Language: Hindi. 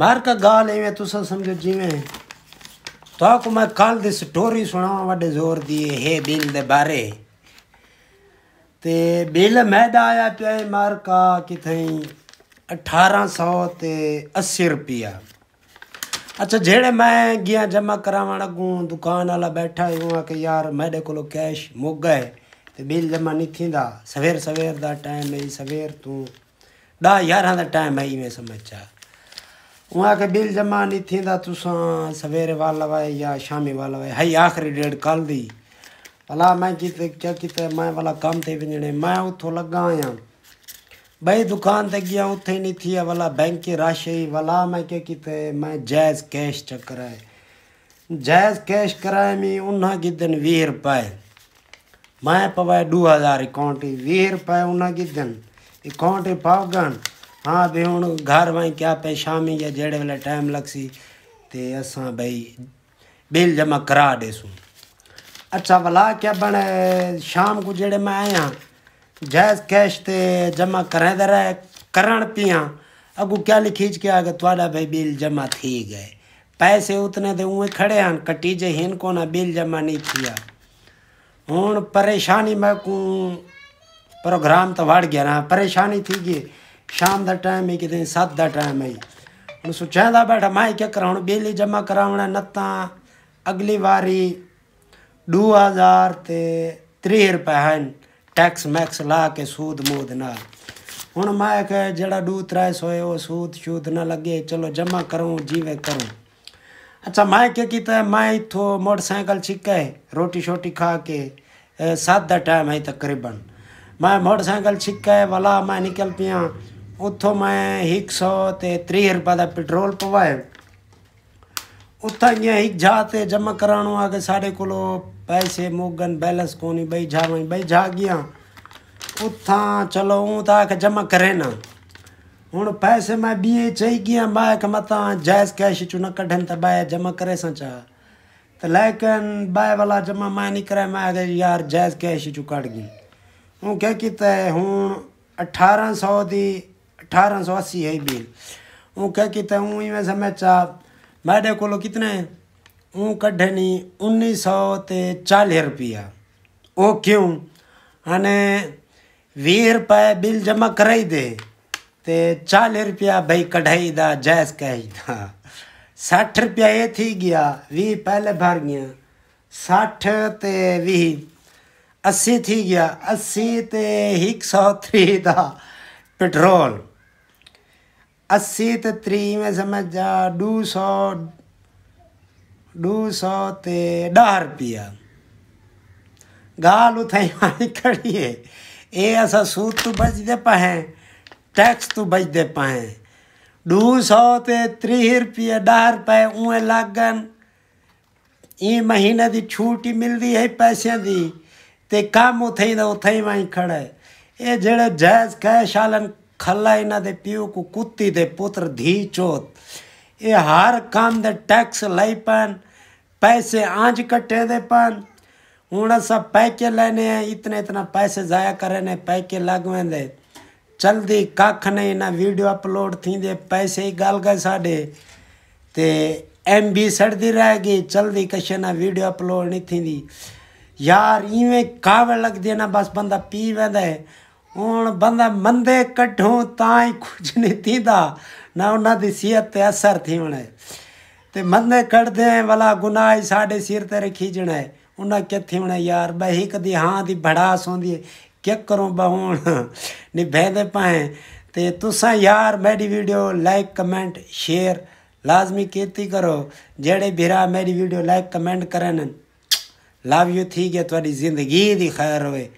मार का गाल एवं तुस समझो जिमें तो आपको मैं कल दी स्टोरी सुनावा बड़े जोर दी हे बिल दे बारे ते बिल मैदा आया पिया मार का कितें अठारह सौ ते अस्सी रुपया अच्छा जेड़े मैं गया जमा करावण अगू दुकान वाला बैठा हुआ कि यार मेरे को कैश मुक गए ते बिल जमा नहीं थींदा सवेर सवेर का टाइम है सवेर तू ॾह यारहं दा टाइम है इवें समझ उहा खे बिल जमा नहीं थींदा तोसां सवेरे वाला वाए या शामी वाला वाए हई आख़िरी डेट कल दी भला मैं किते क्या कित मैं भला कम थे वञणे मैं उथो लॻा आहियां ॿई दुकान ते गिया उथे नी थी आहे भला बैंक जी रश हुई भला मैं क्या कित मैं जायज कैश चक्कर आहे जैज़ कैश कराए मी उन गिदन वीह रुपए मैं पवाए ॾू हज़ार अकाउंट वीह रुपए उन गिदन अकाउंट पावगन हाँ ਵੀ हूँ घर ਵਾਂ क्या ਪੈ ਸ਼ਾਮੀ ਜਾਂ ਜਿਹੜੇ ਵੇਲੇ ਟਾਈਮ ਲਗਸੀ ਤੇ ਅਸਾਂ ਭਈ ਬਿੱਲ ਜਮਾ ਕਰਾ ਦੇਸੂ अच्छा भला क्या बने शाम को जड़े मैं आया जैस कैश ते जमा करें दे रहे करण पिया अगू क्या लिखीच के आगे थोड़ा भाई बिल जमा थी गए पैसे उतने तो उए खड़े हैं कटी जे हिन को ना बिल जमा नहीं किया हूँ परेशानी मैं को प्रोग्राम तो वड़ गया ना परेशानी थी गई ਸ਼ਾਮ ਦਾ ਟਾਈਮ ਹੈ ਕਿਤੇ 7 ਦਾ ਟਾਈਮ ਹੈ ਹੁਣ ਸੁਚਾਂਦਾ ਬੈਠਾ ਮੈਂ ਕੀ ਕਰਾਉਣ ਬਿਜਲੀ ਜਮਾ ਕਰਾਉਣਾ ਨਤਾ ਅਗਲੀ ਵਾਰੀ 2000 ਤੇ 30 ਰੁਪਏ ਹਨ ਟੈਕਸ ਮੈਕਸ ਲਾ ਕੇ ਸੂਦ ਮੂਦ ਨਾਲ ਹੁਣ ਮੈਂ ਕਿ ਜਿਹੜਾ 2 300 ਹੈ ਉਹ ਸੂਦ ਸ਼ੂਦ ਨਾ ਲੱਗੇ ਚਲੋ ਜਮਾ ਕਰੂੰ ਜੀਵੇ ਕਰੂੰ अच्छा मैं क्या किया मैं इतों मोटरसाइकिल छिके रोटी शोटी खा के सात दा टाइम है तकरीबन मैं मोटरसाइकिल छिके वाला मैं निकल पिया ਉੱਥੋਂ ਮੈਂ 100 ਤੇ 30 ਰੁਪਏ ਦਾ ਪੈਟਰੋਲ ਪਵਾਏ ਉੱਥਾਂ ਇਹ ਇੱਕ ਜਾ ਤੇ ਜਮਾ ਕਰਾਣੋ ਆ ਕੇ ਸਾਡੇ ਕੋਲ ਪੈਸੇ ਮੋਗਨ ਬੈਲੈਂਸ ਕੋਨੀ ਬਈ ਜਾ ਮੈਂ ਬਈ ਜਾ ਗਿਆ ਉੱਥਾਂ ਚਲੋ ਉਹ ਤਾਂ ਕਿ ਜਮਾ ਕਰੇ ਨਾ ਹੁਣ ਪੈਸੇ ਮੈਂ ਬੀਏ ਚਾਹੀ ਗਿਆ ਮੈਂ ਕਿ ਮਤਾਂ ਜਾਇਜ਼ ਕੈਸ਼ ਚੁ ਨਾ ਕਢਨ ਤਾਂ ਬਾਏ ਜਮਾ ਕਰੇ ਸਾਂ ਚਾ तो लेकिन बाय वाला जमा मैं नहीं करे मैं अगर यार जायज़ कैश चु कट गई हूँ क्या किता है हूँ अठारह सौ की अठारह सौ अस्सी है बिल ऊँ क्या किता ऊँ में समय चाप मैडे को कितने ऊँ कढ़े नी उन्नीस सौ ते रुपया ओ क्यों अने वी रुपये बिल जमा कराई दे ते चालीह रुपया भाई कढ़ाई दा जायज़ कही दा साठ रुपया ये थी गया वी पहले भर गया साठ ते वीह अस्सी थी गया अस्सी ते एक सौ थ्री दा पेट्रोल अस्सी तो त्री में समझ जा डू सौ डू सौ ते ॾह रुपया गाल उतां हाणे खणी आहे ए असां सूद तू बचते पाए टैक्स तू बचते पाए डू सौ ते त्रीह रुपये ॾह रुपए ऊँ लागन ई महीने की छूट ही मिलती है पैसों की ते कम उतें उथ उतें ही है ये जड़े जायज़ कैश आलन ਖੱਲਾਇਨਾ ਦੇ पियो को कुत्ती दे पुत्र धी चोत ये हर काम दे टैक्स लाई ਪੈਣ पैसे आंच कटे दे पान हूँ अस पैके लेने हैं इतने इतना पैसे ज़ाया करे ने पैके लगवे दे जल्दी कख नहीं ना वीडियो अपलोड थी दे पैसे ही गल गए साढ़े ते एम बी सड़ती रहेगी जल्दी कशे ना वीडियो अपलोड नहीं थी दी यार इवें कावड़ लगती है ना बस बंदा पी वह ਹੁਣ ਬੰਦਾ ਮੰਦੇ ਕੱਢੋ ਤਾਂ ਹੀ ਕੁਝ ਨਹੀਂ ਤੀਦਾ ਨਾ ਉਹਨਾਂ ਦੀ ਸਿਹਤ ਤੇ ਅਸਰ ਥੀਵਣਾ ਤੇ ਮੰਦੇ ਕੱਢਦੇ ਵਾਲਾ ਗੁਨਾਹ ਸਾਡੇ ਸਿਰ ਤੇ ਰਖੀ ਜਣਾ ਉਹਨਾਂ ਕਿੱਥੇ ਹੋਣਾ ਯਾਰ ਬਹੀ ਕਦੀ ਹਾਂ ਦੀ ਭੜਾਸ ਹੁੰਦੀ ਹੈ ਕਿ ਕਰੋ ਬਹੁਣ ਨਿਭੈਦੇ ਪਾਏ ਤੇ ਤੁਸੀਂ ਯਾਰ ਮੇਰੀ ਵੀਡੀਓ ਲਾਈਕ ਕਮੈਂਟ ਸ਼ੇਅਰ ਲਾਜ਼ਮੀ ਕੀਤੀ ਕਰੋ ਜਿਹੜੇ ਵੀਰਾ ਮੇਰੀ ਵੀਡੀਓ ਲਾਈਕ ਕਮੈਂਟ ਕਰਨ ਲਵ ਯੂ ਠੀਕ ਹੈ ਤੁਹਾਡੀ ਜ਼ਿੰਦਗੀ ਦੀ ਖੈਰ ਹੋਵੇ